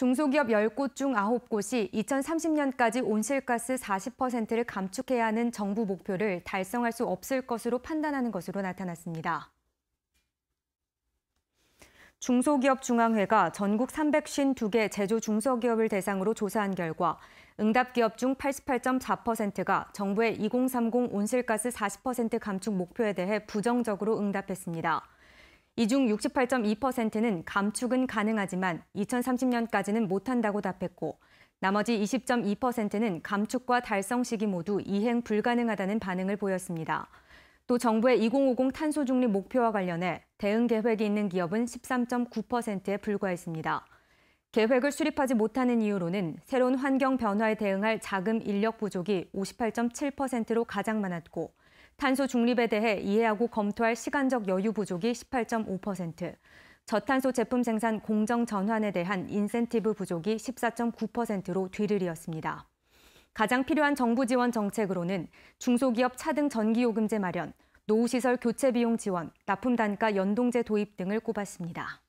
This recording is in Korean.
중소기업 10곳 중 9곳이 2030년까지 온실가스 40%를 감축해야 하는 정부 목표를 달성할 수 없을 것으로 판단하는 것으로 나타났습니다. 중소기업중앙회가 전국 352개 제조 중소기업을 대상으로 조사한 결과 응답기업 중 88.4%가 정부의 2030 온실가스 40% 감축 목표에 대해 부정적으로 응답했습니다. 이중 68.2%는 감축은 가능하지만 2030년까지는 못한다고 답했고 나머지 20.2%는 감축과 달성 시기 모두 이행 불가능하다는 반응을 보였습니다. 또 정부의 2050 탄소 중립 목표와 관련해 대응 계획이 있는 기업은 13.9%에 불과했습니다. 계획을 수립하지 못하는 이유로는 새로운 환경 변화에 대응할 자금 인력 부족이 58.7%로 가장 많았고 탄소 중립에 대해 이해하고 검토할 시간적 여유 부족이 18.5%, 저탄소 제품 생산 공정 전환에 대한 인센티브 부족이 14.9%로 뒤를 이었습니다. 가장 필요한 정부 지원 정책으로는 중소기업 차등 전기요금제 마련, 노후시설 교체 비용 지원, 납품 단가 연동제 도입 등을 꼽았습니다.